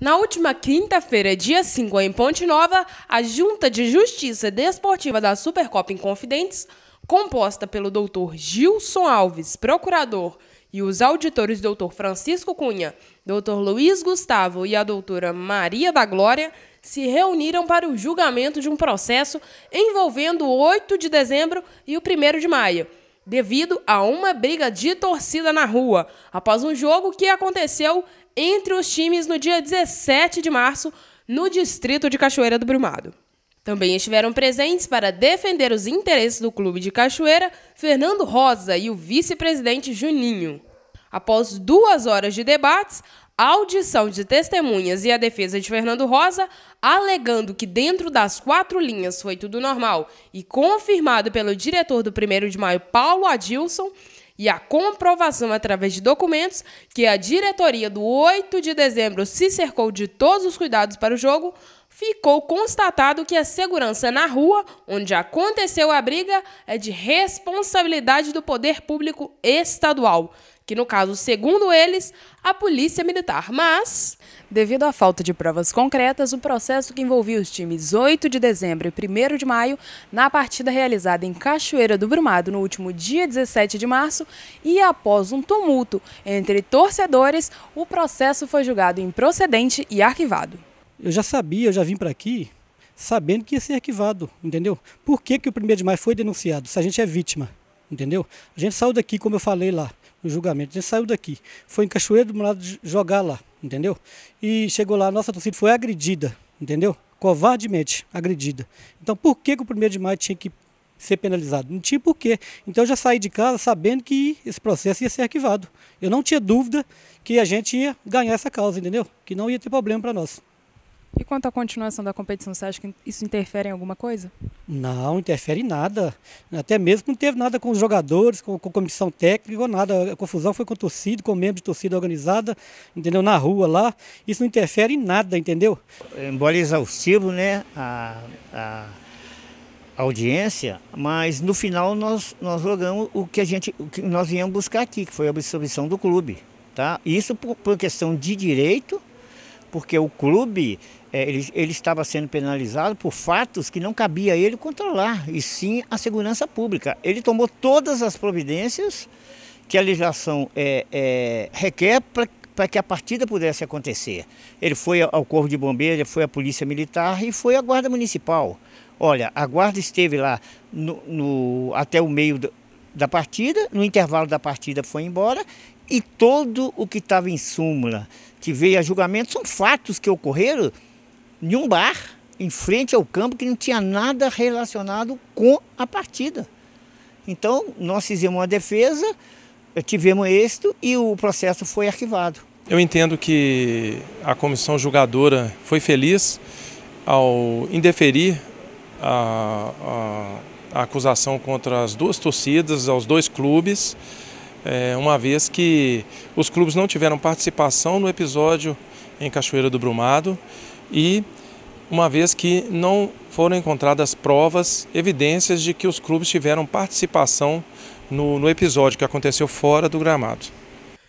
Na última quinta-feira, dia 5, em Ponte Nova, a Junta de Justiça Desportiva da Supercopa Inconfidentes, composta pelo doutor Gilson Alves, procurador, e os auditores doutor Francisco Cunha, doutor Luiz Gustavo e a doutora Maria da Glória, se reuniram para o julgamento de um processo envolvendo o 8 de dezembro e o 1 de maio devido a uma briga de torcida na rua, após um jogo que aconteceu entre os times no dia 17 de março, no distrito de Cachoeira do Brumado. Também estiveram presentes para defender os interesses do clube de Cachoeira Fernando Rosa e o vice-presidente Juninho. Após duas horas de debates, audição de testemunhas e a defesa de Fernando Rosa, alegando que dentro das quatro linhas foi tudo normal e confirmado pelo diretor do 1 de maio, Paulo Adilson, e a comprovação através de documentos que a diretoria do 8 de dezembro se cercou de todos os cuidados para o jogo, ficou constatado que a segurança na rua onde aconteceu a briga é de responsabilidade do poder público estadual que no caso, segundo eles, a Polícia Militar. Mas, devido à falta de provas concretas, o processo que envolvia os times 8 de dezembro e 1 de maio, na partida realizada em Cachoeira do Brumado no último dia 17 de março, e após um tumulto entre torcedores, o processo foi julgado improcedente e arquivado. Eu já sabia, eu já vim para aqui sabendo que ia ser arquivado, entendeu? Por que, que o 1 de maio foi denunciado se a gente é vítima? entendeu? A gente saiu daqui, como eu falei lá, o julgamento. A gente saiu daqui, foi em Cachoeiro do Morado jogar lá, entendeu? E chegou lá, nossa torcida foi agredida, entendeu? Covardemente agredida. Então por que, que o primeiro de maio tinha que ser penalizado? Não tinha porquê. Então eu já saí de casa sabendo que esse processo ia ser arquivado. Eu não tinha dúvida que a gente ia ganhar essa causa, entendeu? Que não ia ter problema para nós. E quanto à continuação da competição, você acha que isso interfere em alguma coisa? Não, interfere em nada. Até mesmo não teve nada com os jogadores, com, com comissão técnica, nada. A confusão foi com torcida, com membro de torcida organizada, entendeu? Na rua lá. Isso não interfere em nada, entendeu? Embora exaustivo, né? A, a audiência, mas no final nós, nós jogamos o que a gente o que nós viemos buscar aqui, que foi a absorção do clube. Tá? Isso por, por questão de direito porque o clube é, ele, ele, estava sendo penalizado por fatos que não cabia ele controlar, e sim a segurança pública. Ele tomou todas as providências que a legislação é, é, requer para que a partida pudesse acontecer. Ele foi ao Corpo de Bombeiros, foi à Polícia Militar e foi à Guarda Municipal. Olha, a Guarda esteve lá no, no, até o meio do, da partida, no intervalo da partida foi embora, e todo o que estava em súmula que veio a julgamento são fatos que ocorreram em um bar, em frente ao campo, que não tinha nada relacionado com a partida. Então, nós fizemos uma defesa, eh, tivemos êxito e o processo foi arquivado. Eu entendo que a comissão julgadora foi feliz ao indeferir a, a, a acusação contra as duas torcidas, aos dois clubes é, uma vez que os clubes não tiveram participação no episódio em Cachoeira do Brumado e uma vez que não foram encontradas provas, evidências de que os clubes tiveram participação no, no episódio que aconteceu fora do gramado.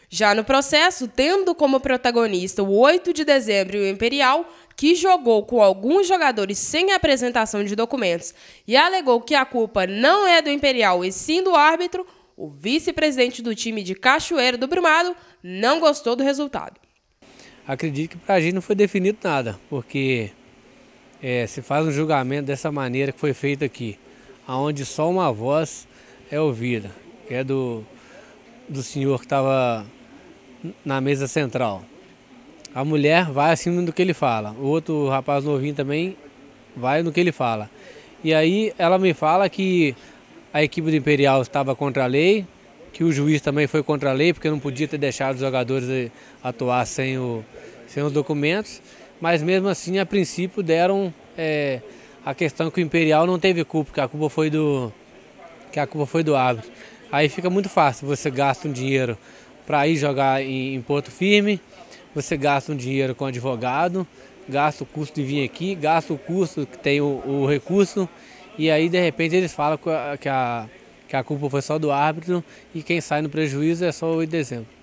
Já no processo, tendo como protagonista o 8 de dezembro e o Imperial, que jogou com alguns jogadores sem apresentação de documentos e alegou que a culpa não é do Imperial e sim do árbitro, o vice-presidente do time de Cachoeira do Brumado não gostou do resultado. Acredito que para a gente não foi definido nada, porque é, se faz um julgamento dessa maneira que foi feito aqui, aonde só uma voz é ouvida, que é do, do senhor que estava na mesa central. A mulher vai acima do que ele fala, o outro rapaz novinho também vai no que ele fala. E aí ela me fala que a equipe do Imperial estava contra a lei, que o juiz também foi contra a lei, porque não podia ter deixado os jogadores eh, atuar sem, o, sem os documentos, mas mesmo assim, a princípio, deram é, a questão que o Imperial não teve culpa, que a culpa foi do, que a culpa foi do árbitro. Aí fica muito fácil, você gasta um dinheiro para ir jogar em, em Porto Firme, você gasta um dinheiro com advogado, gasta o custo de vir aqui, gasta o custo que tem o, o recurso e aí, de repente, eles falam que a, que a culpa foi só do árbitro e quem sai no prejuízo é só o 8 de dezembro.